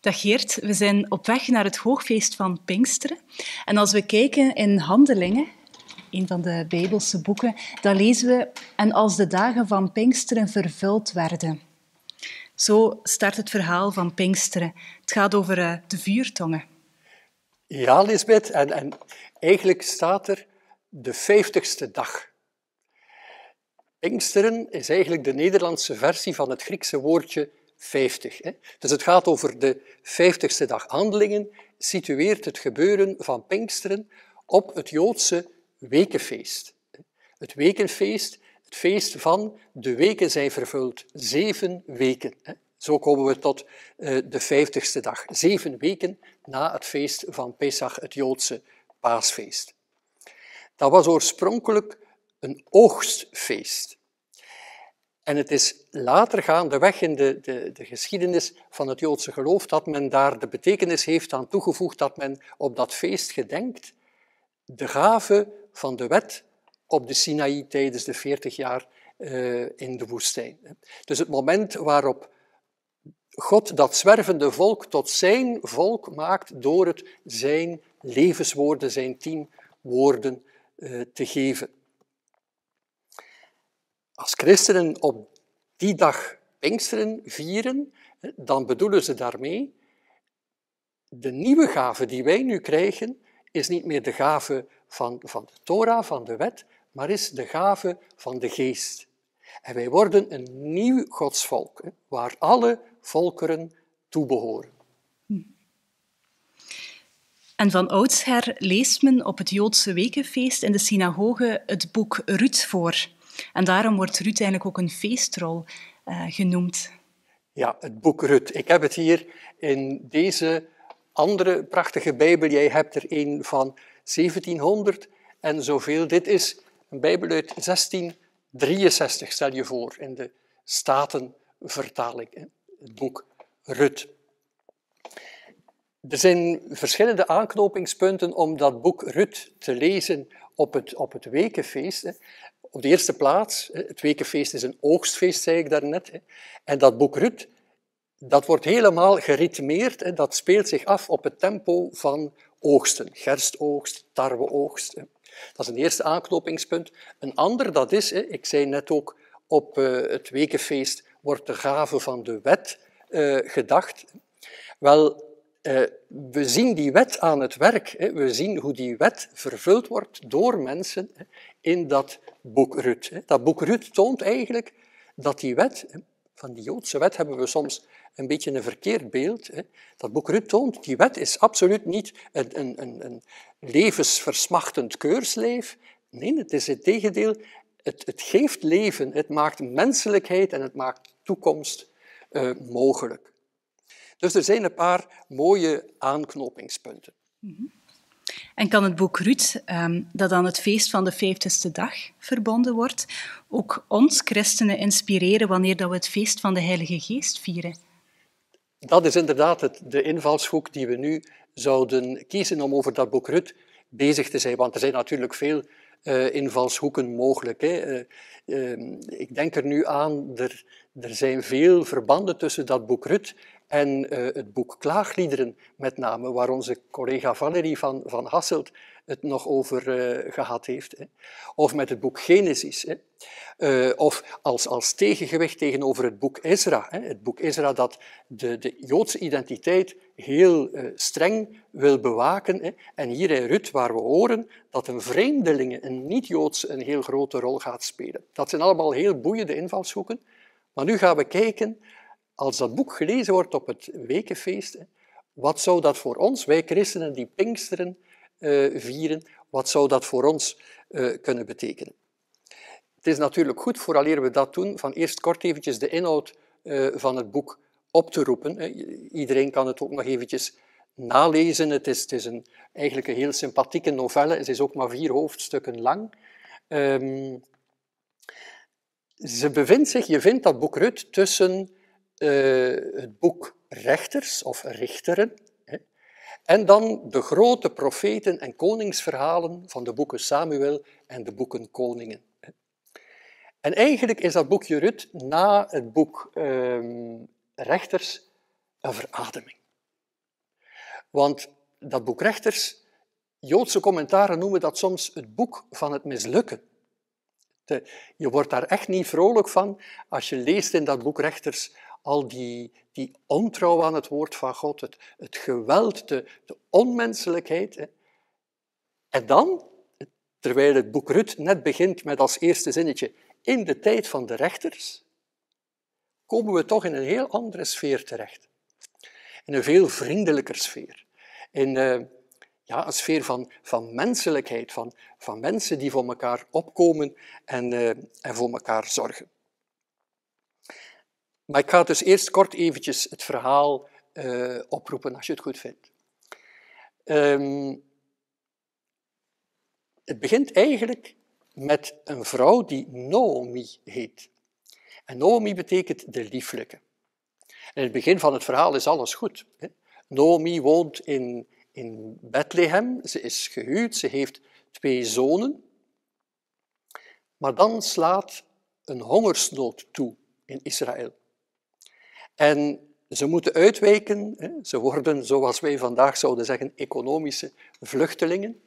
Dag Geert, we zijn op weg naar het hoogfeest van Pinksteren. En als we kijken in Handelingen, een van de Bijbelse boeken, dan lezen we en als de dagen van Pinksteren vervuld werden. Zo start het verhaal van Pinksteren. Het gaat over eh, de vuurtongen. Ja, Lisbeth, en, en eigenlijk staat er de vijftigste dag. Pinksteren is eigenlijk de Nederlandse versie van het Griekse woordje 50. Hè? Dus het gaat over de 50ste dag handelingen, situeert het gebeuren van Pinksteren op het Joodse wekenfeest. Het wekenfeest, het feest van de weken zijn vervuld, zeven weken. Hè? Zo komen we tot eh, de vijftigste dag, zeven weken na het feest van Pesach, het Joodse paasfeest. Dat was oorspronkelijk een oogstfeest. En het is later gaandeweg in de, de, de, geschiedenis van het Joodse geloof dat men daar de betekenis heeft aan toegevoegd dat men op dat feest gedenkt de gave van de wet op de Sinaï tijdens de 40 jaar eh, in de woestijn. Dus het moment waarop God dat zwervende volk tot zijn volk maakt door het zijn levenswoorden, zijn tien woorden eh, te geven. Als christenen op die dag Pinksteren vieren, dan bedoelen ze daarmee de nieuwe gave die wij nu krijgen, is niet meer de gave van, van de Torah, van de wet, maar is de gave van de geest. En wij worden een nieuw godsvolk, waar alle volkeren toe behoren. Hm. En van oudsher leest men op het Joodse wekenfeest in de synagoge het boek Rut voor. En daarom wordt Rut eigenlijk ook een feestrol eh, genoemd. Ja, het boek Rut. Ik heb het hier in deze andere prachtige Bijbel. Jij hebt er een van 1700 en zoveel. Dit is een Bijbel uit 1663, stel je voor, in de Statenvertaling. Het boek Rut. Er zijn verschillende aanknopingspunten om dat boek Rut te lezen op het, op het wekenfeest. Op de eerste plaats, het wekenfeest is een oogstfeest, zei ik daarnet. En dat boek Rut, dat wordt helemaal geritmeerd en dat speelt zich af op het tempo van oogsten. Gerstoogst, tarweoogst. Dat is een eerste aanknopingspunt. Een ander, dat is, ik zei net ook, op eh, het wekenfeest wordt de gave van de wet eh, gedacht. Wel, eh, we zien die wet aan het werk. We zien hoe die wet vervuld wordt door mensen in dat boek Rut. Dat boek Rut toont eigenlijk dat die wet, van die Joodse wet hebben we soms een beetje een verkeerd beeld. Dat boek Rut toont, die wet is absoluut niet een, een, een, een levensversmachtend keursleef. Nee, het is het tegendeel. Het, het geeft leven, het maakt menselijkheid en het maakt toekomst eh, mogelijk. Dus er zijn een paar mooie aanknopingspunten. Mhm. En kan het boek Rut ehm, dat aan het feest van de 50ste dag verbonden wordt, ook ons christenen inspireren wanneer we het feest van de Heilige Geest vieren? Dat is inderdaad het, de invalshoek die we nu zouden kiezen om over dat boek Rut bezig te zijn. Want er zijn natuurlijk veel eh, invalshoeken mogelijk. Hè. Eh, ehm, ik denk er nu aan, er, er zijn veel verbanden tussen dat boek Rut en eh, het boek Klaagliederen met name, waar onze collega Valerie van, van Hasselt het nog over eh, gehad heeft. Hè. Of met het boek Genesis. Hè. Eh, of als, als tegengewicht tegenover het boek Ezra. Hè. Het boek Ezra dat de, de Joodse identiteit heel streng wil bewaken. Hè. En hier in Rut, waar we horen dat een vreemdeling, een niet-Joods, een heel grote rol gaat spelen. Dat zijn allemaal heel boeiende invalshoeken. Maar nu gaan we kijken als dat boek gelezen wordt op het wekenfeest, wat zou dat voor ons, wij christenen die Pinksteren eh, vieren, wat zou dat voor ons eh, kunnen betekenen? Het is natuurlijk goed, vooraleer we dat doen, van eerst kort eventjes de inhoud eh, van het boek op te roepen. Iedereen kan het ook nog eventjes nalezen. Het is, het is een, eigenlijk een heel sympathieke novelle. Het is ook maar vier hoofdstukken lang. Ehm, ze bevindt zich, je vindt dat boek Rut tussen eh, het boek Rechters of Richteren. En dan de grote profeten en koningsverhalen van de boeken Samuel en de boeken Koningen. En eigenlijk is dat boekje Rut na het boek ehm, Rechters een verademing. Want dat boek Rechters, Joodse commentaren noemen dat soms het boek van het mislukken. Je wordt daar echt niet vrolijk van als je leest in dat boek Rechters al die, die ontrouw aan het woord van God, het, het geweld, de, onmenselijkheid. Hè. En dan, terwijl het boek Rut net begint met als eerste zinnetje in de tijd van de rechters, komen we toch in een heel andere sfeer terecht. In een veel vriendelijker sfeer. In eh, ja, een sfeer van, van menselijkheid, van, van mensen die voor elkaar opkomen en, eh, en voor elkaar zorgen. Maar ik ga dus eerst kort eventjes het verhaal eh, oproepen, als je het goed vindt. Ehm, het begint eigenlijk met een vrouw die Naomi heet. En Naomi betekent de lieflijke. In het begin van het verhaal is alles goed. Hè? Naomi woont in, in Bethlehem, ze is gehuwd, ze heeft twee zonen. Maar dan slaat een hongersnood toe in Israël. En ze moeten uitwijken. Ze worden, zoals wij vandaag zouden zeggen, economische vluchtelingen.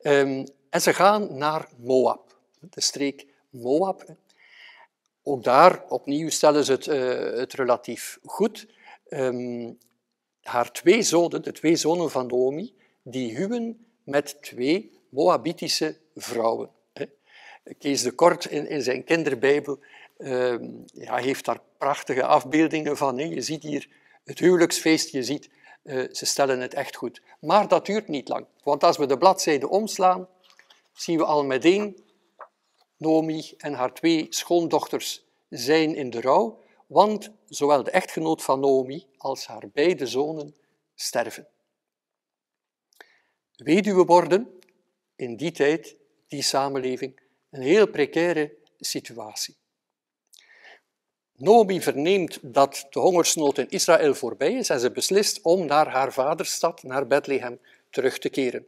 Ehm, en ze gaan naar Moab, de streek Moab. Ook daar, opnieuw, stellen ze het, eh, het relatief goed. Ehm, haar twee zonen, de twee zonen van Naomi, die huwen met twee Moabitische vrouwen. Kees de Kort in, in zijn kinderbijbel uh, ja, heeft daar prachtige afbeeldingen van. Hè. Je ziet hier het huwelijksfeest, je ziet, eh, ze stellen het echt goed. Maar dat duurt niet lang, want als we de bladzijde omslaan, zien we al meteen Nomi en haar twee schoondochters zijn in de rouw, want zowel de echtgenoot van Nomi als haar beide zonen sterven. Weduwe worden, in die tijd, die samenleving, een heel precaire situatie. Nomi verneemt dat de hongersnood in Israël voorbij is en ze beslist om naar haar vaderstad, naar Bethlehem, terug te keren.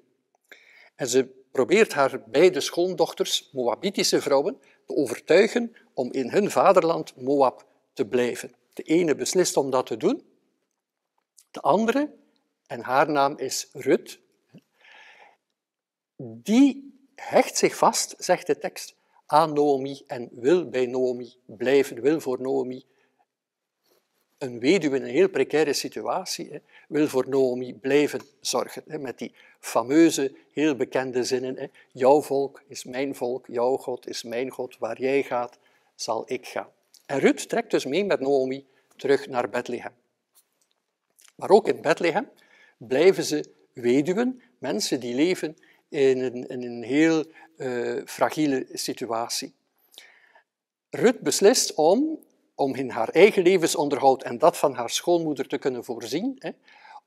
En ze probeert haar beide schoondochters, Moabitische vrouwen, te overtuigen om in hun vaderland Moab te blijven. De ene beslist om dat te doen, de andere, en haar naam is Rut, die hecht zich vast, zegt de tekst, aan Naomi en wil bij Naomi blijven, wil voor Naomi. Een weduwe in een heel precaire situatie hè, wil voor Naomi blijven zorgen. Hè, met die fameuze, heel bekende zinnen. Hè, jouw volk is mijn volk, jouw God is mijn God, waar jij gaat, zal ik gaan. En Ruth trekt dus mee met Naomi terug naar Bethlehem. Maar ook in Bethlehem blijven ze weduwen, mensen die leven in een, in een heel uh, fragiele situatie. Ruth beslist om, om in haar eigen levensonderhoud en dat van haar schoonmoeder te kunnen voorzien, hè,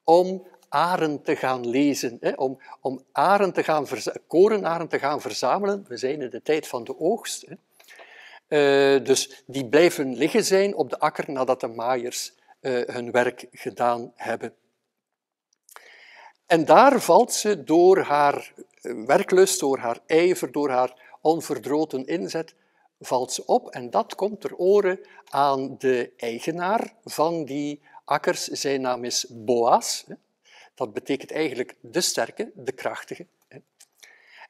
om aren te gaan lezen, hè, om, om aren te gaan korenaren te gaan verzamelen. We zijn in de tijd van de oogst. Hè. Eh, dus die blijven liggen zijn op de akker nadat de maaiers eh, hun werk gedaan hebben. En daar valt ze door haar werklust, door haar ijver, door haar onverdroten inzet, valt ze op en dat komt ter oren aan de eigenaar van die akkers. Zijn naam is Boas. Dat betekent eigenlijk de sterke, de krachtige.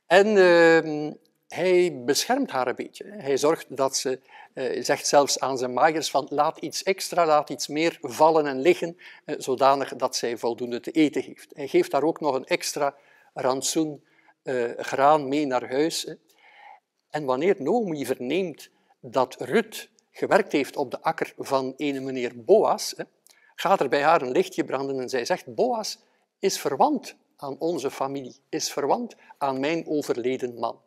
En ehm, hij beschermt haar een beetje. Hij zorgt dat ze, eh, zegt zelfs aan zijn maaiers van laat iets extra, laat iets meer vallen en liggen, uh, zodanig dat zij voldoende te eten heeft. Hij geeft haar ook nog een extra rantsoen eh, graan mee naar huis. En wanneer Naomi verneemt dat Rut gewerkt heeft op de akker van een meneer Boas, gaat er bij haar een lichtje branden en zij zegt, Boas is verwant aan onze familie, is verwant aan mijn overleden man.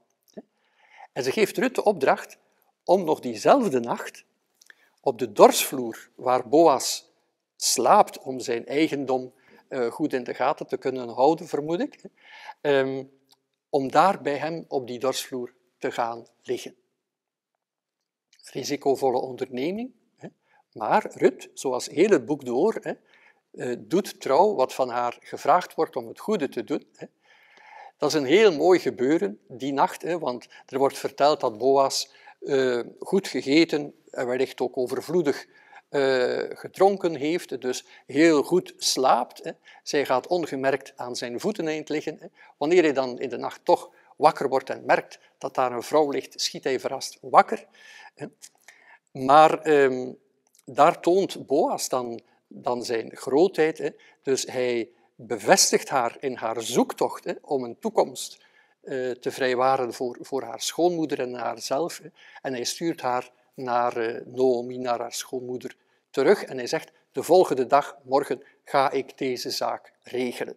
En ze geeft Rut de opdracht om nog diezelfde nacht op de dorsvloer waar Boas slaapt om zijn eigendom eh, goed in de gaten te kunnen houden, vermoed ik, ehm, om daar bij hem op die dorsvloer te gaan liggen. Risicovolle onderneming, maar Rut, zoals heel het boek door, eh, doet trouw wat van haar gevraagd wordt om het goede te doen. Dat is een heel mooi gebeuren die nacht, want er wordt verteld dat Boas eh, goed gegeten en wellicht ook overvloedig uh, gedronken heeft, dus heel goed slaapt. Hè. Zij gaat ongemerkt aan zijn voeten eind liggen. Hè. Wanneer hij dan in de nacht toch wakker wordt en merkt dat daar een vrouw ligt, schiet hij verrast wakker. Hè. Maar ehm, daar toont Boas dan, dan zijn grootheid. Hè. Dus hij bevestigt haar in haar zoektocht hè, om een toekomst eh, te vrijwaren voor, voor haar schoonmoeder en haarzelf. En hij stuurt haar naar uh, naar haar schoonmoeder, terug en hij zegt, de volgende dag, morgen, ga ik deze zaak regelen.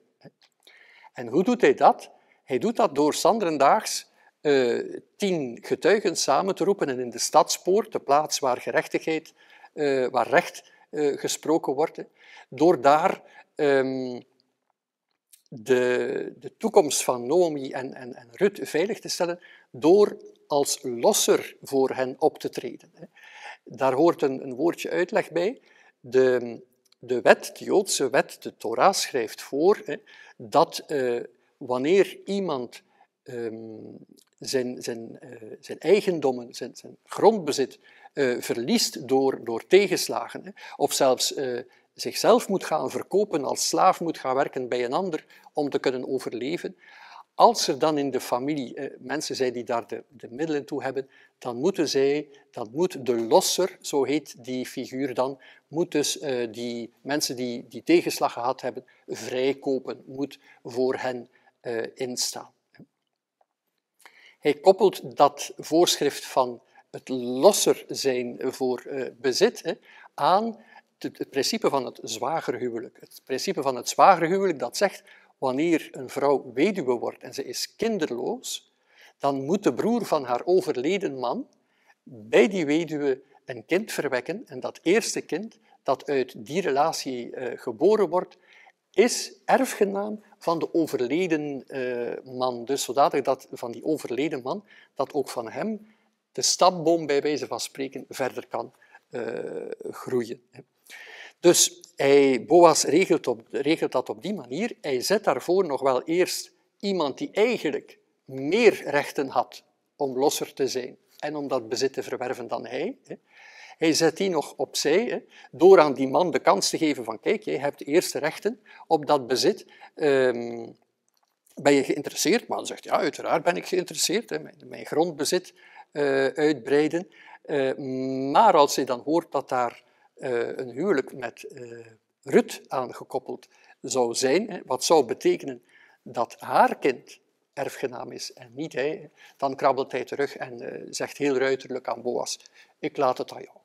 En hoe doet hij dat? Hij doet dat door Sanderendaags uh, eh, tien getuigen samen te roepen en in de stadspoort, de plaats waar gerechtigheid, eh, waar recht eh, gesproken wordt, door daar ehm, de, de, toekomst van Naomi en, en, en Rut veilig te stellen, door als losser voor hen op te treden. Daar hoort een, een woordje uitleg bij. De, de wet, de Joodse wet, de Torah, schrijft voor hè, dat eh, wanneer iemand ehm, zijn, zijn, eh, zijn eigendommen, zijn, zijn grondbezit eh, verliest door, door tegenslagen, hè, of zelfs zichzelf moet gaan verkopen, als slaaf moet gaan werken bij een ander om te kunnen overleven, als er dan in de familie eh, mensen zijn die daar de, de, middelen toe hebben, dan moeten zij, dan moet de losser, zo heet die figuur dan, moet dus eh, die mensen die die tegenslag gehad hebben, vrijkopen, moet voor hen eh, instaan. Hij koppelt dat voorschrift van het losser zijn voor bezit aan het, het principe van het zwagerhuwelijk. Het principe van het zwagerhuwelijk dat zegt wanneer een vrouw weduwe wordt en ze is kinderloos, dan moet de broer van haar overleden man bij die weduwe een kind verwekken. En dat eerste kind dat uit die relatie eh, geboren wordt, is erfgenaam van de overleden eh, man. Dus zodanig dat van die overleden man, dat ook van hem de stapboom bij wijze van spreken verder kan eh, groeien. Dus hij, Boas regelt, op, regelt dat op die manier. Hij zet daarvoor nog wel eerst iemand die eigenlijk meer rechten had om losser te zijn en om dat bezit te verwerven dan hij. Hij zet die nog opzij door aan die man de kans te geven van kijk, jij hebt eerst rechten op dat bezit. Ehm, ben je geïnteresseerd? Maar dan zegt ja, uiteraard ben ik geïnteresseerd. Mijn, mijn grondbezit eh, uitbreiden. Eh, maar als hij dan hoort dat daar eh, een huwelijk met eh, Rut aangekoppeld zou zijn, wat zou betekenen dat haar kind erfgenaam is en niet hij, dan krabbelt hij terug en eh, zegt heel ruiterlijk aan Boas, ik laat het aan jou.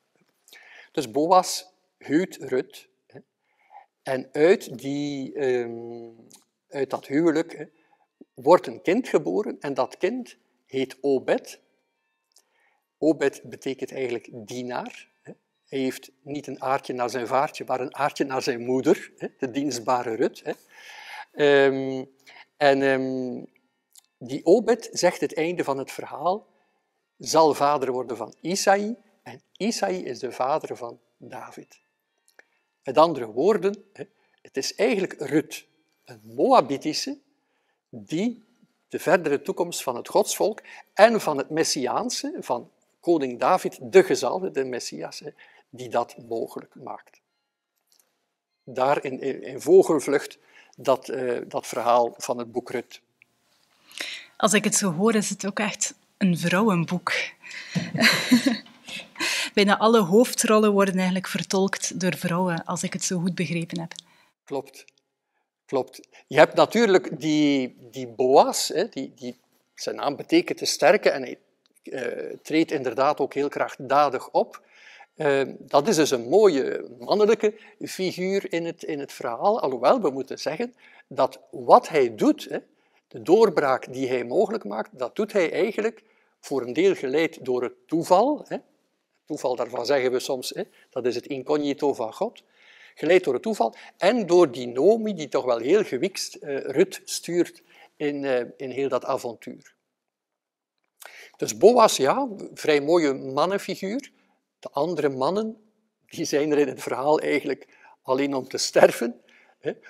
Dus Boas huwt Rut en uit, die, ehm, uit dat huwelijk wordt een kind geboren en dat kind heet Obed. Obed betekent eigenlijk dienaar. Hij heeft niet een aartje naar zijn vaartje, maar een aartje naar zijn moeder, de dienstbare Rut. Ehm, en ehm, die Obed zegt het einde van het verhaal, zal vader worden van Isaï en Isaï is de vader van David. Met andere woorden, het is eigenlijk Rut, een Moabitische, die de verdere toekomst van het godsvolk en van het Messiaanse, van koning David, de gezalde, de Messias, die dat mogelijk maakt. Daar in, in vogelvlucht dat, eh, dat verhaal van het boek Rut. Als ik het zo hoor, is het ook echt een vrouwenboek. Bijna alle hoofdrollen worden eigenlijk vertolkt door vrouwen, als ik het zo goed begrepen heb. Klopt. Klopt. Je hebt natuurlijk die, die Boas, hè, die, die, zijn naam betekent te sterke en hij eh, treedt inderdaad ook heel krachtdadig op. Ehm, dat is dus een mooie mannelijke figuur in het, in het verhaal, alhoewel we moeten zeggen dat wat hij doet, hè, de doorbraak die hij mogelijk maakt, dat doet hij eigenlijk voor een deel geleid door het toeval. Hè. Toeval, daarvan zeggen we soms, hè, dat is het incognito van God. Geleid door het toeval en door die Nomi die toch wel heel gewikst uh, eh, Rut stuurt in, eh, in heel dat avontuur. Dus Boas, ja, vrij mooie mannenfiguur. De andere mannen die zijn er in het verhaal eigenlijk alleen om te sterven.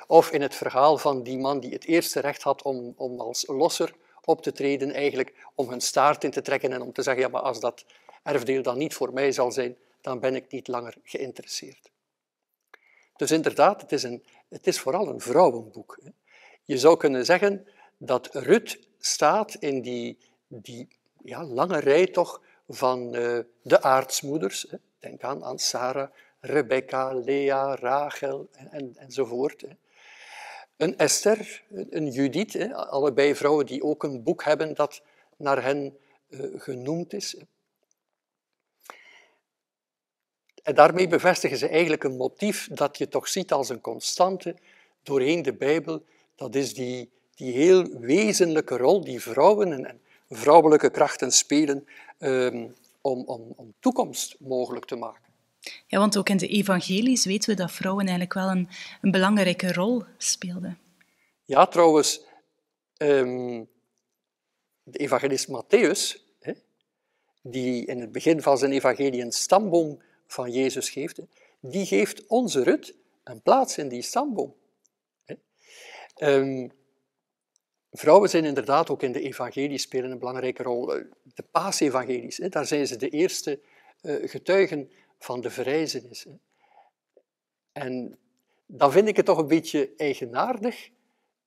Of in het verhaal van die man die het eerste recht had om, om als losser op te treden, eigenlijk om hun staart in te trekken en om te zeggen, ja, maar als dat erfdeel dan niet voor mij zal zijn, dan ben ik niet langer geïnteresseerd. Dus inderdaad, het is, een, het is vooral een vrouwenboek. Je zou kunnen zeggen dat Rut staat in die, die ja, lange rij toch van eh, de aardsmoeders. Denk aan, Sarah, Rebecca, Lea, Rachel en, en, enzovoort. Een Esther, een Judith, allebei vrouwen die ook een boek hebben dat naar hen eh, genoemd is. En daarmee bevestigen ze eigenlijk een motief dat je toch ziet als een constante doorheen de Bijbel. Dat is die, die heel wezenlijke rol die vrouwen en vrouwelijke krachten spelen ehm, om, om, om toekomst mogelijk te maken. Ja, want ook in de evangelies weten we dat vrouwen eigenlijk wel een, een belangrijke rol speelden. Ja, trouwens, ehm, de evangelist Matthäus, hè, die in het begin van zijn evangelie een stamboom van Jezus geeft, die geeft onze Rut een plaats in die stamboom. Hè. Ehm, Vrouwen zijn inderdaad ook in de evangelie spelen een belangrijke rol. Eh, de paasevangelies, daar zijn ze de eerste eh, getuigen van de verrijzenis. En dan vind ik het toch een beetje eigenaardig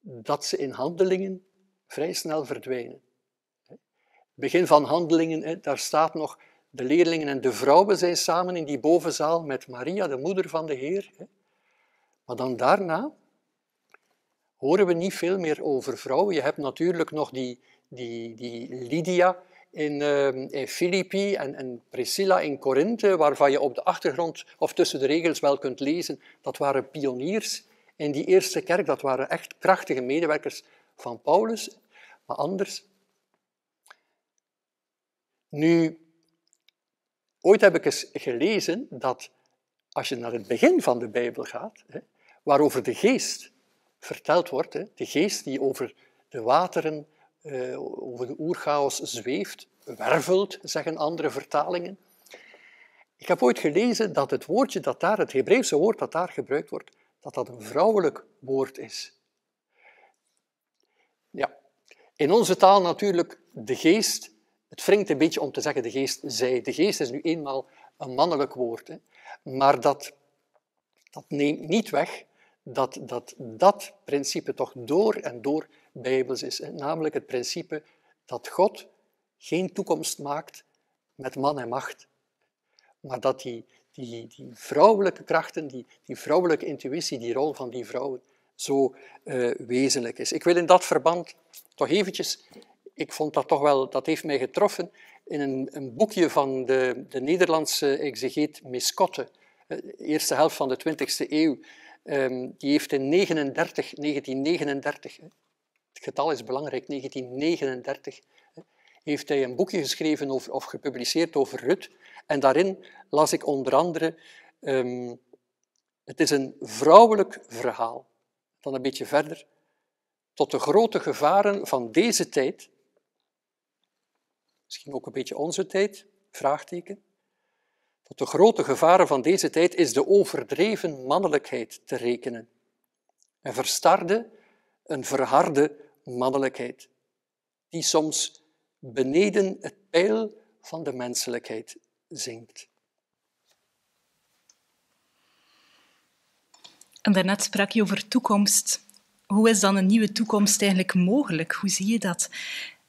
dat ze in handelingen vrij snel verdwijnen. Begin van handelingen, daar staat nog de leerlingen en de vrouwen zijn samen in die bovenzaal met Maria, de moeder van de Heer. Maar dan daarna horen we niet veel meer over vrouwen. Je hebt natuurlijk nog die, die, die Lydia in, uh, in Filippi en, en Priscilla in Korinthe, waarvan je op de achtergrond of tussen de regels wel kunt lezen, dat waren pioniers in die eerste kerk, dat waren echt krachtige medewerkers van Paulus, maar anders. Nu, ooit heb ik eens gelezen dat als je naar het begin van de Bijbel gaat, hè, waarover de geest verteld wordt. Hè. De geest die over de wateren, eh, over de oerchaos zweeft, wervelt, zeggen andere vertalingen. Ik heb ooit gelezen dat het woordje dat daar, het Hebreeuwse woord dat daar gebruikt wordt, dat dat een vrouwelijk woord is. Ja, in onze taal natuurlijk de geest. Het wringt een beetje om te zeggen de geest zij. De geest is nu eenmaal een mannelijk woord. Hè. Maar dat, dat neemt niet weg dat dat, dat principe toch door en door bijbels is. Hè? Namelijk het principe dat God geen toekomst maakt met man en macht, maar dat die, die, die vrouwelijke krachten, die, die vrouwelijke intuïtie, die rol van die vrouwen zo eh, wezenlijk is. Ik wil in dat verband toch eventjes, ik vond dat toch wel, dat heeft mij getroffen, in een, een boekje van de, de Nederlandse exegeet Miskotte, de eh, eerste helft van de 20e eeuw, Ehm, die heeft in 39, 1939, het getal is belangrijk, 1939, heeft hij een boekje geschreven of gepubliceerd over Rut. En daarin las ik onder andere, ehm, het is een vrouwelijk verhaal. Dan een beetje verder. Tot de grote gevaren van deze tijd, misschien ook een beetje onze tijd, vraagteken. Tot de grote gevaren van deze tijd is de overdreven mannelijkheid te rekenen. Een verstarde, een verharde mannelijkheid, die soms beneden het pijl van de menselijkheid zinkt. En daarnet sprak je over toekomst. Hoe is dan een nieuwe toekomst eigenlijk mogelijk? Hoe zie je dat?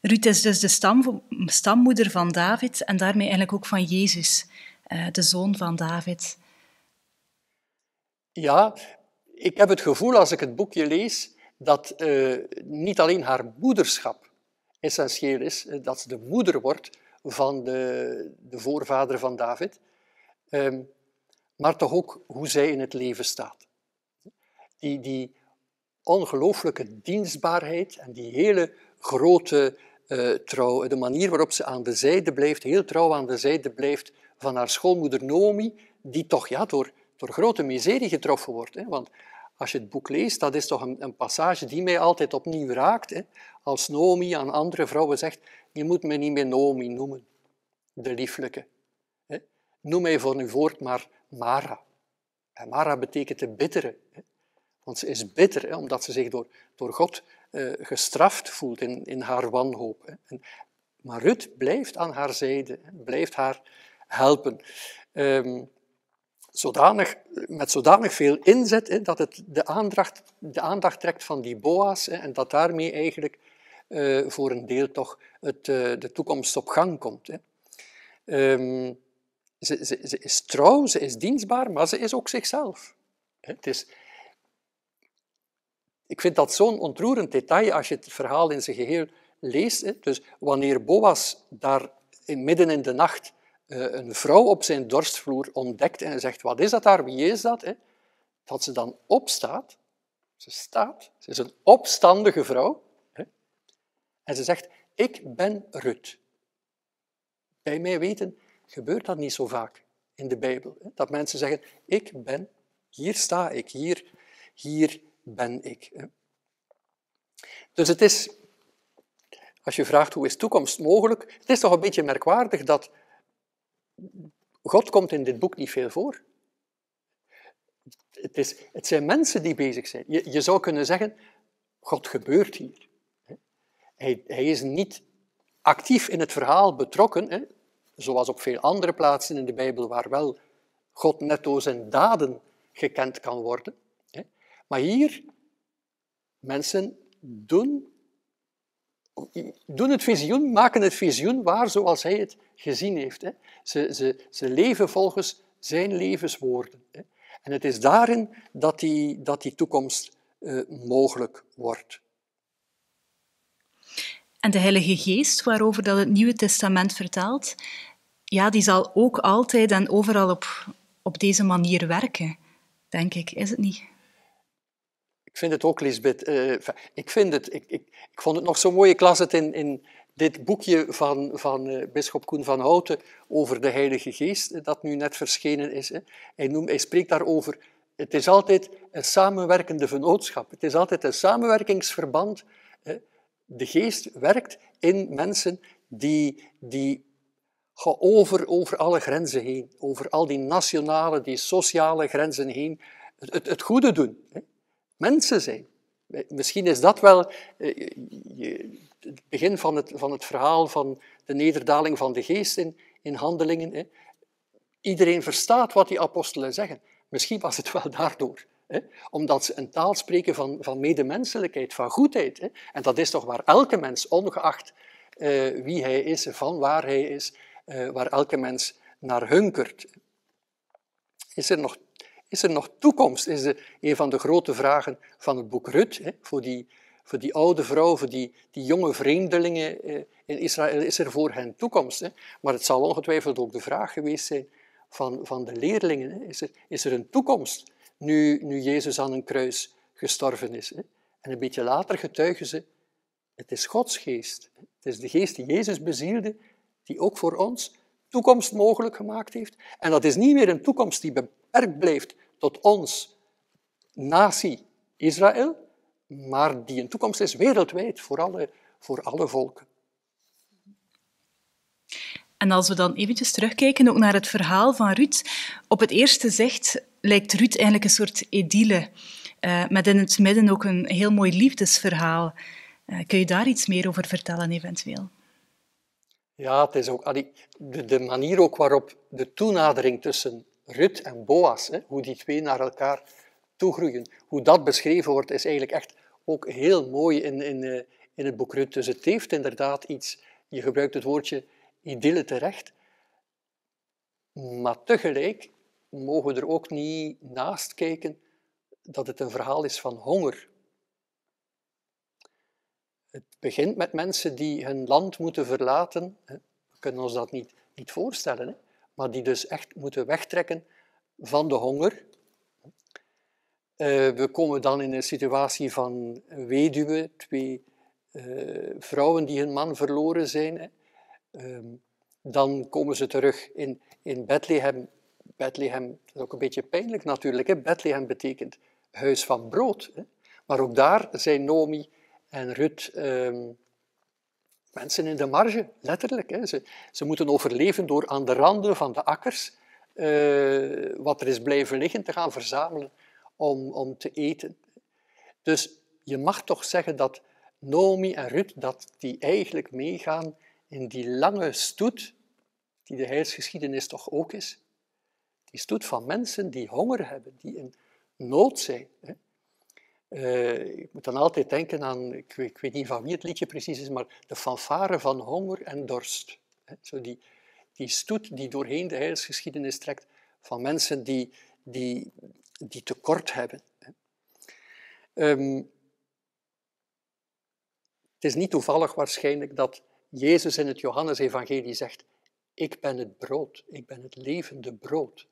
Ruth is dus de stammoeder van David en daarmee eigenlijk ook van Jezus. Eh, de zoon van David. Ja, ik heb het gevoel als ik het boekje lees dat eh, niet alleen haar moederschap essentieel is, eh, dat ze de moeder wordt van de, de voorvader van David, ehm, maar toch ook hoe zij in het leven staat. Die, die ongelooflijke dienstbaarheid en die hele grote eh, trouw. De manier waarop ze aan de zijde blijft, heel trouw aan de zijde blijft van haar schoolmoeder Naomi, die toch ja, door, door grote miserie getroffen wordt. Hè. Want als je het boek leest, dat is toch een, een passage die mij altijd opnieuw raakt. Hè. Als Naomi aan andere vrouwen zegt, je moet me niet meer Naomi noemen, de lieflijke. Noem mij voor nu voort maar Mara. En Mara betekent de bittere. Want ze is bitter, hè, omdat ze zich door, door God eh, gestraft voelt in, in haar wanhoop. Hè. En, maar Rut blijft aan haar zijde, blijft haar helpen. Ehm, zodanig, met zodanig veel inzet dat het de aandacht, de aandacht trekt van die boa's en dat daarmee eigenlijk eh, voor een deel toch het, eh, de toekomst op gang komt. Hè. Ehm, ze, ze, ze, is trouw, ze is dienstbaar, maar ze is ook zichzelf. Het is, ik vind dat zo'n ontroerend detail als je het verhaal in zijn geheel leest. Dus wanneer Boas daar midden in de nacht eh, een vrouw op zijn dorstvloer ontdekt en zegt, wat is dat daar, wie is dat? Dat ze dan opstaat, ze staat, ze is een opstandige vrouw, en ze zegt, ik ben Rut. Bij mij weten gebeurt dat niet zo vaak in de Bijbel. Dat mensen zeggen, ik ben, hier sta ik, hier, hier ben ik. Dus het is, als je vraagt hoe is toekomst mogelijk, het is toch een beetje merkwaardig dat God komt in dit boek niet veel voor. Het, is, het zijn mensen die bezig zijn. Je, je zou kunnen zeggen, God gebeurt hier. Hij, hij, is niet actief in het verhaal betrokken, hè, zoals op veel andere plaatsen in de Bijbel waar wel God netto zijn daden gekend kan worden. Maar hier, mensen doen, doen het visioen, maken het visioen waar zoals hij het gezien heeft. Hè. Ze, ze, ze leven volgens zijn levenswoorden. Hè. En het is daarin dat die, dat die toekomst eh, mogelijk wordt. En de Heilige Geest, waarover dat het Nieuwe Testament vertelt, ja, die zal ook altijd en overal op, op deze manier werken, denk ik, is het niet? Ik vind het ook, Lisbeth. Uh, ik, vind het, ik, ik, ik, vond het nog zo mooi. Ik las het in, in dit boekje van, van eh, bischop Koen van Houten over de Heilige Geest, eh, dat nu net verschenen is. Hè. Hij, noem, hij spreekt daarover. Het is altijd een samenwerkende vennootschap. Het is altijd een samenwerkingsverband. Hè. De geest werkt in mensen die, die over, over alle grenzen heen, over al die nationale, die sociale grenzen heen, het, het, goede doen mensen zijn. Misschien is dat wel eh, het begin van het, van het verhaal van de nederdaling van de geest in, in handelingen. Iedereen verstaat wat die apostelen zeggen. Misschien was het wel daardoor. Omdat ze een taal spreken van, van medemenselijkheid, van goedheid. En dat is toch waar elke mens, ongeacht eh, wie hij is, van waar hij is, eh, waar elke mens naar hunkert. Is er nog is er nog toekomst? Is een van de grote vragen van het boek Rut. Hè, voor, die, voor die oude vrouw, voor die, die jonge vreemdelingen eh, in Israël, is er voor hen toekomst. Hè? Maar het zal ongetwijfeld ook de vraag geweest zijn van, van de leerlingen. Is, er, is er een toekomst nu, nu Jezus aan een kruis gestorven is? Hè? En een beetje later getuigen ze, het is Gods geest. Het is de geest die Jezus bezielde, die ook voor ons toekomst mogelijk gemaakt heeft. En dat is niet meer een toekomst die beperkt blijft tot ons natie Israël, maar die een toekomst is wereldwijd voor alle, voor alle volken. En als we dan eventjes terugkijken ook naar het verhaal van Ruud, op het eerste zicht lijkt Ruud eigenlijk een soort edile, eh, met in het midden ook een heel mooi liefdesverhaal. Eh, kun je daar iets meer over vertellen eventueel? Ja, het is ook de, de manier ook waarop de toenadering tussen Rut en Boas, hè, hoe die twee naar elkaar toegroeien. Hoe dat beschreven wordt, is eigenlijk echt ook heel mooi in, in, eh, in het boek Rut. Dus het heeft inderdaad iets, je gebruikt het woordje idylle terecht, maar tegelijk mogen we er ook niet naast kijken dat het een verhaal is van honger. Het begint met mensen die hun land moeten verlaten. We kunnen ons dat niet, niet voorstellen. Hè? maar die dus echt moeten wegtrekken van de honger. Eh, we komen dan in een situatie van weduwe, twee eh, vrouwen die hun man verloren zijn. Ehm, dan komen ze terug in, in Bethlehem. Bethlehem dat is ook een beetje pijnlijk natuurlijk. Hè? Bethlehem betekent huis van brood. Hè? Maar ook daar zijn Nomi en Rut ehm, mensen in de marge, letterlijk. Hè. Ze, ze moeten overleven door aan de randen van de akkers eh, wat er is blijven liggen te gaan verzamelen om, om te eten. Dus je mag toch zeggen dat Nomi en Rut dat die eigenlijk meegaan in die lange stoet, die de heilsgeschiedenis toch ook is. Die stoet van mensen die honger hebben, die in nood zijn. Hè. Uh, ik moet dan altijd denken aan, ik weet, ik weet, niet van wie het liedje precies is, maar de fanfare van honger en dorst. zo die, die stoet die doorheen de heilsgeschiedenis trekt van mensen die, die, die tekort hebben. Ehm, het is niet toevallig waarschijnlijk dat Jezus in het Johannesevangelie zegt, ik ben het brood, ik ben het levende brood.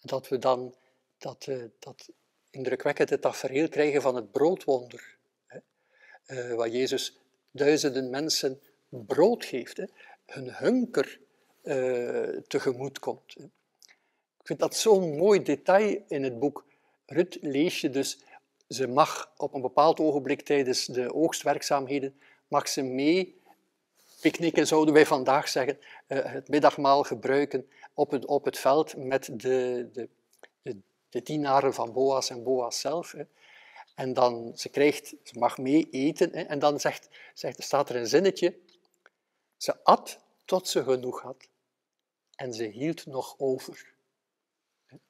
Dat we dan dat, eh, dat het tafereel krijgen van het broodwonder, hè, eh, waar Jezus duizenden mensen brood geeft, hè, hun hunker uh, tegemoet komt. Ik vind dat zo'n mooi detail in het boek. Rut lees je dus, ze mag op een bepaald ogenblik tijdens de oogstwerkzaamheden, mag ze mee picknicken, zouden wij vandaag zeggen, eh, het middagmaal gebruiken op het, op het veld met de, de, de de dienaren van Boas en Boas zelf. Hè. En dan, ze krijgt, ze mag mee eten. Hè. En dan zegt, zegt, staat er een zinnetje. Ze at tot ze genoeg had. En ze hield nog over.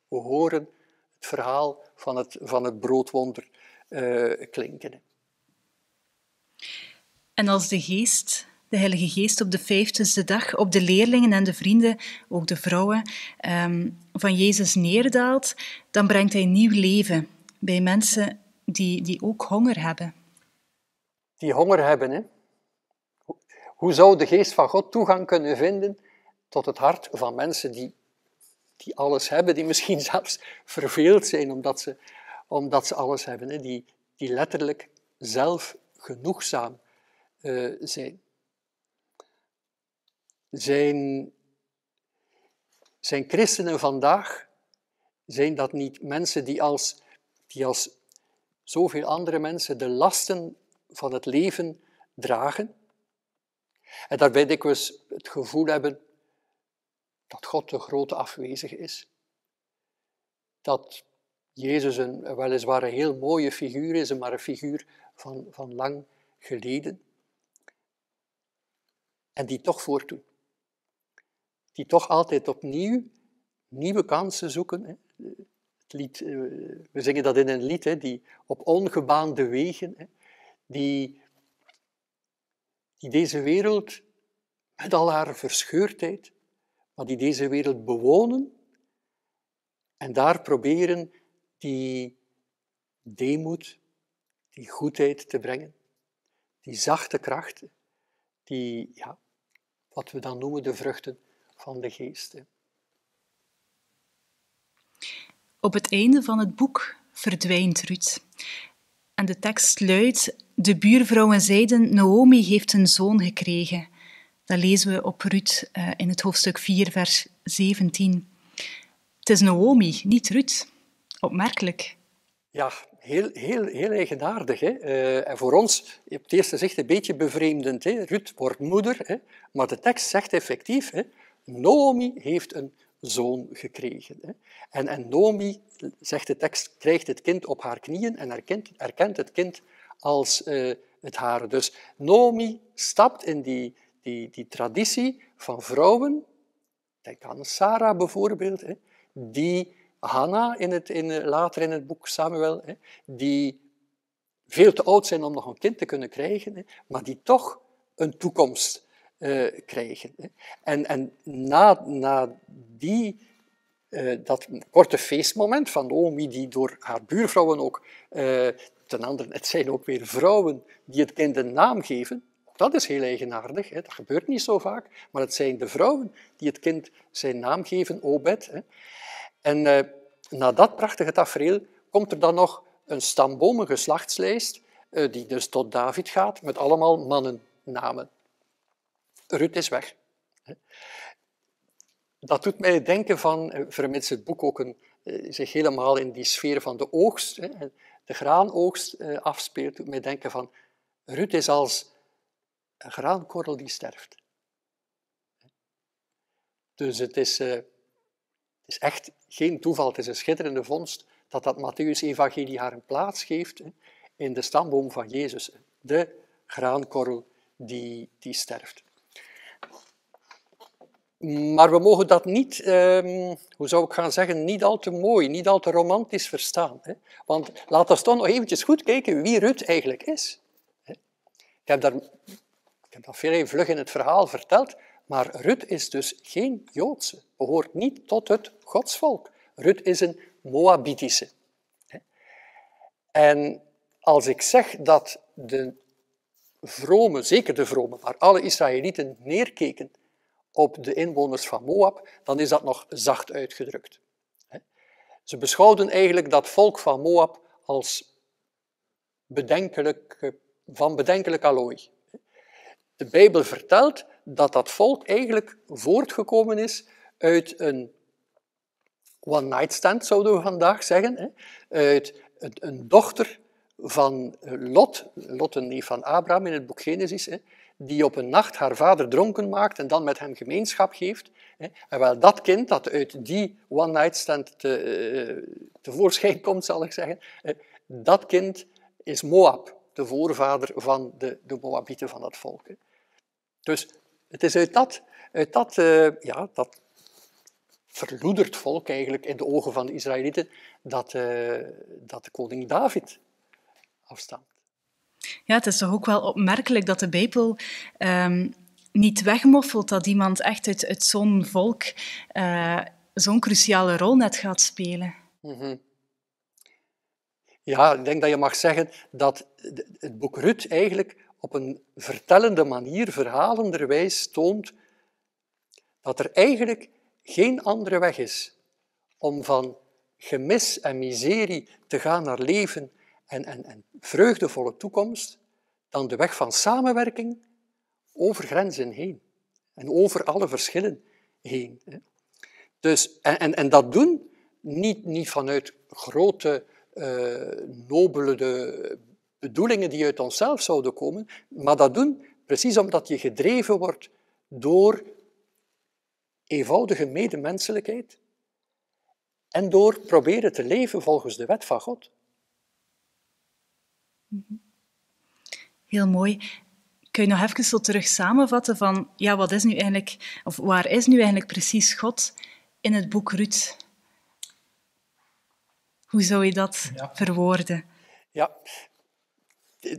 We horen het verhaal van het, van het broodwonder eh, klinken. En als de geest de Heilige Geest op de vijftigste dag op de leerlingen en de vrienden, ook de vrouwen, ehm, van Jezus neerdaalt, dan brengt hij nieuw leven bij mensen die, die ook honger hebben. Die honger hebben, hè? Hoe zou de Geest van God toegang kunnen vinden tot het hart van mensen die, die alles hebben, die misschien zelfs verveeld zijn omdat ze, omdat ze alles hebben, hè? Die, die letterlijk zelf genoegzaam eh, zijn? zijn, zijn christenen vandaag, zijn dat niet mensen die als, die als zoveel andere mensen de lasten van het leven dragen? En daarbij dikwijls het gevoel hebben dat God de grote afwezige is. Dat Jezus een weliswaar een heel mooie figuur is, maar een figuur van, van lang geleden. En die toch voortdoen die toch altijd opnieuw nieuwe kansen zoeken. Het lied, eh, we zingen dat in een lied, die op ongebaande wegen, die, die deze wereld met al haar verscheurdheid, maar die deze wereld bewonen en daar proberen die deemoed, die goedheid te brengen, die zachte krachten, die, ja, wat we dan noemen de vruchten van de geesten. Op het einde van het boek verdwijnt Ruud. En de tekst luidt: De buurvrouwen zeiden: Naomi heeft een zoon gekregen. Dat lezen we op Ruud eh, in het hoofdstuk 4, vers 17. Het is Naomi, niet Ruud. Opmerkelijk. Ja, heel, heel, heel eigenaardig. Hè? Eh, en voor ons op het eerste zicht een beetje bevreemdend. Hè? wordt moeder, hè? maar de tekst zegt effectief: hè? Nomi heeft een zoon gekregen. En, en Nomi, zegt de tekst, krijgt het kind op haar knieën en herkent, herkent het kind als eh, het hare. Dus Nomi stapt in die, die, die traditie van vrouwen, denk aan Sarah bijvoorbeeld, hè, die Hanna in het, in, later in het boek Samuel, hè, die veel te oud zijn om nog een kind te kunnen krijgen, hè, maar die toch een toekomst eh, krijgen. En, en na, na die, uh, dat korte feestmoment van Naomi, die door haar buurvrouwen ook, eh, ten andere, het zijn ook weer vrouwen die het kind een naam geven, dat is heel eigenaardig, hè. dat gebeurt niet zo vaak, maar het zijn de vrouwen die het kind zijn naam geven, Obed. Hè. En na dat prachtige tafereel komt er dan nog een stambomen geslachtslijst, die dus tot David gaat, met allemaal mannennamen. Rut is weg. Dat doet mij denken van, eh, vermits het boek ook een, eh, zich helemaal in die sfeer van de oogst, eh, de graanoogst afspeelt, doet mij denken van, Rut is als een graankorrel die sterft. Dus het is, het is echt geen toeval, het is een schitterende vondst dat dat Matthäus-evangelie haar een plaats geeft in de stamboom van Jezus. De graankorrel die, die sterft. Maar we mogen dat niet, ehm, hoe zou ik gaan zeggen, niet al te mooi, niet al te romantisch verstaan. Hè? Want laat we toch nog eventjes goed kijken wie Rut eigenlijk is. Hè? Ik heb, daar, ik heb dat veel vlug in het verhaal verteld, maar Rut is dus geen Joodse, behoort niet tot het godsvolk. Rut is een Moabitische. Hè? En als ik zeg dat de vromen, zeker de vromen, maar alle Israëlieten neerkeken op de inwoners van Moab, dan is dat nog zacht uitgedrukt. Ze beschouwden eigenlijk dat volk van Moab als bedenkelijk, van bedenkelijk allooi. De Bijbel vertelt dat dat volk eigenlijk voortgekomen is uit een one-night stand, zouden we vandaag zeggen, uit een dochter van Lot, Lot een neef van Abraham in het boek Genesis, die op een nacht haar vader dronken maakt en dan met hem gemeenschap geeft. En wel dat kind dat uit die one-night stand te, eh, tevoorschijn komt, zal ik zeggen, dat kind is Moab, de voorvader van de, Moabieten van dat volk. Dus het is uit dat, uit dat, eh, ja, dat verloederd volk eigenlijk in de ogen van de Israëlieten dat, eh, dat de koning David afstamt. Ja, het is toch ook wel opmerkelijk dat de Bijbel ehm, niet wegmoffelt dat iemand echt uit, zo'n volk eh, zo'n cruciale rol net gaat spelen. Mhm. Ja, ik denk dat je mag zeggen dat het boek Rut eigenlijk op een vertellende manier, verhalenderwijs, toont dat er eigenlijk geen andere weg is om van gemis en miserie te gaan naar leven en, en, en vreugdevolle toekomst dan de weg van samenwerking over grenzen heen en over alle verschillen heen. Dus, en, en, en dat doen niet, niet vanuit grote, eh, nobele bedoelingen die uit onszelf zouden komen, maar dat doen precies omdat je gedreven wordt door eenvoudige medemenselijkheid en door proberen te leven volgens de wet van God. Mhm. Heel mooi. Kun je nog even zo terug samenvatten van ja, wat is nu eigenlijk, of waar is nu eigenlijk precies God in het boek Ruud? Hoe zou je dat verwoorden? Ja,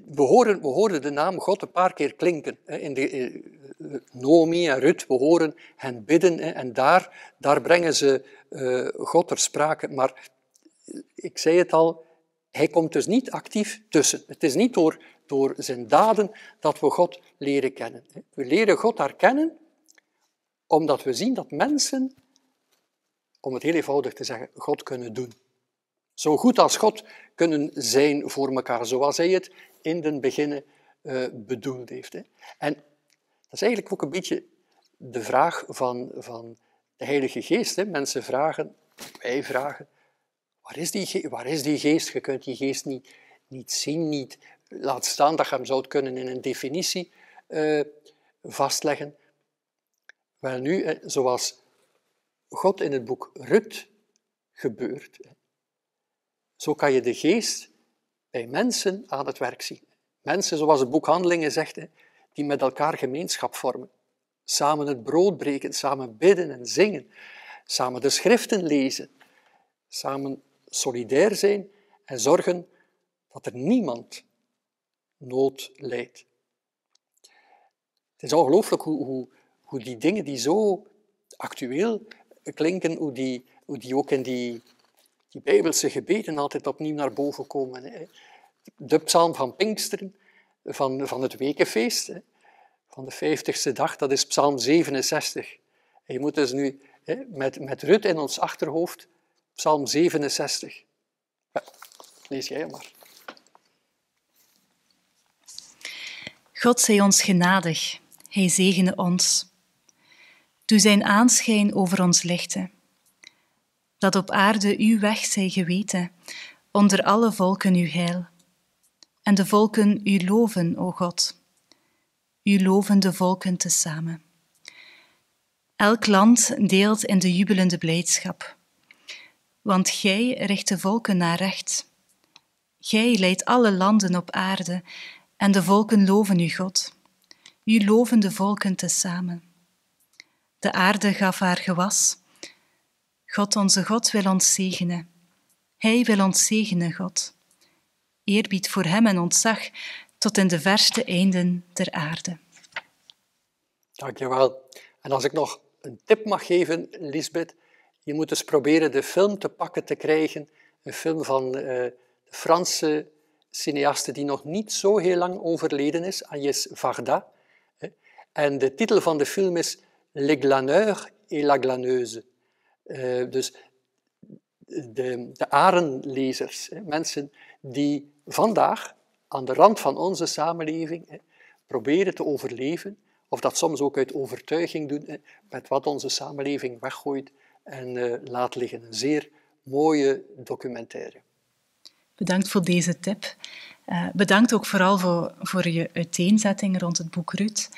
we horen, we horen de naam God een paar keer klinken. In de, eh, Nomi en Rut, we horen hen bidden en daar, daar brengen ze eh, God ter sprake. Maar ik zei het al, hij komt dus niet actief tussen. Het is niet door, door zijn daden dat we God leren kennen. We leren God herkennen omdat we zien dat mensen, om het heel eenvoudig te zeggen, God kunnen doen. Zo goed als God kunnen zijn voor elkaar, zoals hij het in den beginnen eh, bedoeld heeft. En dat is eigenlijk ook een beetje de vraag van, van de Heilige Geest. Mensen vragen, wij vragen, Waar is die, waar is die geest? Je kunt die geest niet, niet zien, niet laat staan dat je hem zou kunnen in een definitie eh, vastleggen. Wel nu, eh, zoals God in het boek Rut gebeurt, zo kan je de geest bij mensen aan het werk zien. Mensen, zoals het boek Handelingen zegt, die met elkaar gemeenschap vormen. Samen het brood breken, samen bidden en zingen, samen de schriften lezen, samen solidair zijn en zorgen dat er niemand nood leidt. Het is ongelooflijk hoe, hoe, hoe die dingen die zo actueel klinken, hoe die, hoe die ook in die, die Bijbelse gebeden altijd opnieuw naar boven komen. Hè. De psalm van Pinksteren, van, van het wekenfeest, hè, van de vijftigste dag, dat is psalm 67. En je moet dus nu hè, met, met Rut in ons achterhoofd Psalm 67. Ja, lees jij maar. God zij ons genadig, Hij zegene ons. Doe zijn aanschijn over ons lichten. Dat op aarde uw weg zij geweten, onder alle volken uw heil. En de volken u loven, o God. U loven de volken tezamen. Elk land deelt in de jubelende blijdschap want Gij richt de volken naar recht. Gij leidt alle landen op aarde en de volken loven u God. U loven de volken tezamen. De aarde gaf haar gewas. God onze God wil ons zegenen. Hij wil ons zegenen, God. Eerbied voor Hem en ontzag tot in de verste einden der aarde. Dankjewel. En als ik nog een tip mag geven, Lisbeth, je moet dus proberen de film te pakken te krijgen, een film van uh, de Franse cineaste die nog niet zo heel lang overleden is, Agnès Varda. En de titel van de film is Les glaneurs et la glaneuse. Eh, dus de, de arenlezers, mensen die vandaag aan de rand van onze samenleving proberen te overleven, of dat soms ook uit overtuiging doen met wat onze samenleving weggooit, en eh, laat liggen. Een zeer mooie documentaire. Bedankt voor deze tip. Eh, bedankt ook vooral voor, voor je uiteenzetting rond het boek Ruud.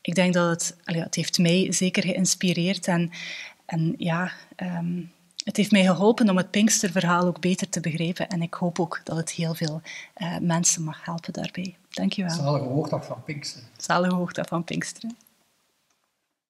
Ik denk dat het, het heeft mij zeker geïnspireerd en, en ja, ehm, het heeft mij geholpen om het Pinksterverhaal ook beter te begrijpen. En ik hoop ook dat het heel veel eh, mensen mag helpen daarbij. Dankjewel. Zalige hoogdag van Pinksteren. Zalige hoogdag van Pinksteren.